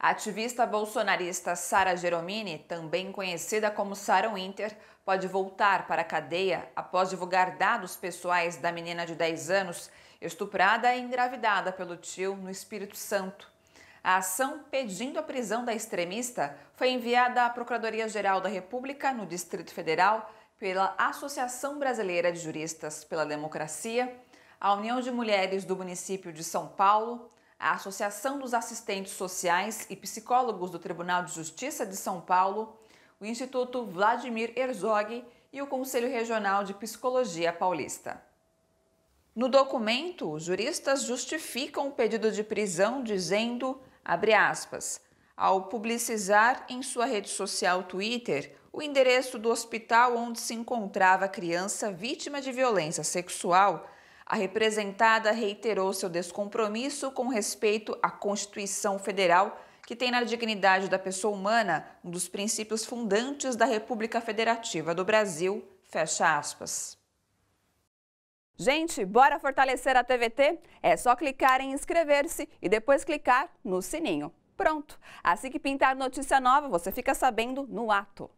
A ativista bolsonarista Sara Geromini, também conhecida como Sara Winter, pode voltar para a cadeia após divulgar dados pessoais da menina de 10 anos estuprada e engravidada pelo tio no Espírito Santo. A ação pedindo a prisão da extremista foi enviada à Procuradoria-Geral da República, no Distrito Federal, pela Associação Brasileira de Juristas pela Democracia, a União de Mulheres do município de São Paulo, a Associação dos Assistentes Sociais e Psicólogos do Tribunal de Justiça de São Paulo, o Instituto Vladimir Herzog e o Conselho Regional de Psicologia Paulista. No documento, os juristas justificam o pedido de prisão dizendo, abre aspas, ao publicizar em sua rede social Twitter o endereço do hospital onde se encontrava a criança vítima de violência sexual, a representada reiterou seu descompromisso com respeito à Constituição Federal, que tem na dignidade da pessoa humana um dos princípios fundantes da República Federativa do Brasil. Fecha aspas. Gente, bora fortalecer a TVT? É só clicar em inscrever-se e depois clicar no sininho. Pronto! Assim que pintar notícia nova, você fica sabendo no ato.